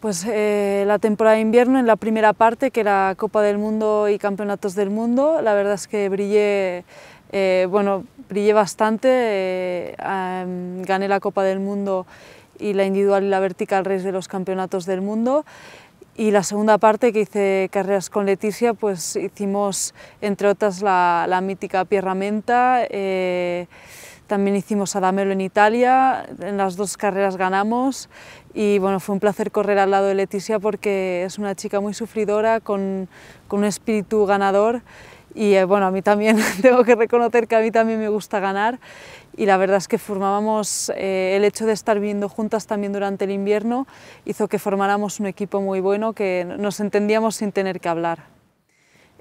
Pues eh, la temporada de invierno en la primera parte, que era Copa del Mundo y Campeonatos del Mundo, la verdad es que brillé, eh, bueno, bastante, eh, gané la Copa del Mundo y la individual y la vertical race de los Campeonatos del Mundo. Y la segunda parte que hice carreras con Leticia, pues hicimos entre otras la, la mítica Pierramenta. También hicimos Adamelo en Italia, en las dos carreras ganamos y bueno, fue un placer correr al lado de Leticia porque es una chica muy sufridora, con, con un espíritu ganador y eh, bueno, a mí también tengo que reconocer que a mí también me gusta ganar y la verdad es que formábamos, eh, el hecho de estar viviendo juntas también durante el invierno hizo que formáramos un equipo muy bueno que nos entendíamos sin tener que hablar.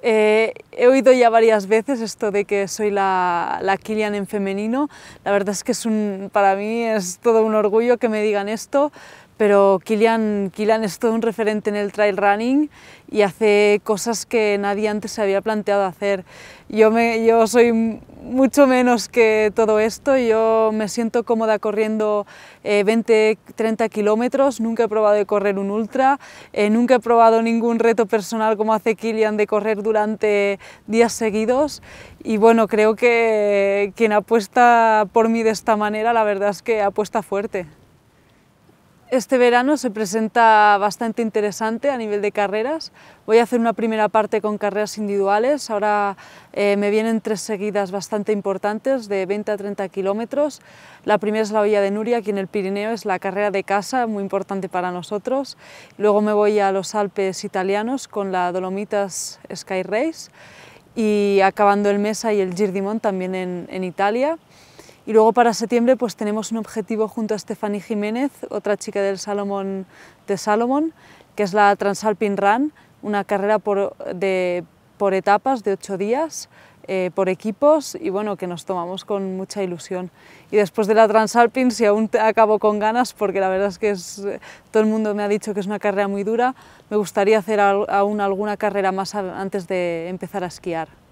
Eh, he oído ya varias veces esto de que soy la, la Kilian en femenino. La verdad es que es un, para mí es todo un orgullo que me digan esto, pero Kilian, es todo un referente en el trail running y hace cosas que nadie antes se había planteado hacer. Yo, me, yo soy mucho menos que todo esto, yo me siento cómoda corriendo 20, eh, 30 kilómetros, nunca he probado de correr un ultra, eh, nunca he probado ningún reto personal como hace Kilian de correr durante días seguidos y bueno, creo que quien apuesta por mí de esta manera la verdad es que apuesta fuerte. Este verano se presenta bastante interesante a nivel de carreras. Voy a hacer una primera parte con carreras individuales. Ahora eh, me vienen tres seguidas bastante importantes de 20 a 30 kilómetros. La primera es la Villa de Nuria, aquí en el Pirineo, es la carrera de casa, muy importante para nosotros. Luego me voy a los Alpes italianos con la Dolomitas Sky Race y acabando el Mesa y el Girdimont también en Italia. Y luego para septiembre pues tenemos un objetivo junto a Stephanie Jiménez, otra chica del de Salomón, que es la Transalpin Run, una carrera por, etapas de ocho días, eh, por equipos y bueno, que nos tomamos con mucha ilusión. Y después de la Transalpine, si aún acabo con ganas, porque la verdad es que todo el mundo me ha dicho que es una carrera muy dura, me gustaría hacer aún alguna carrera más antes de empezar a esquiar.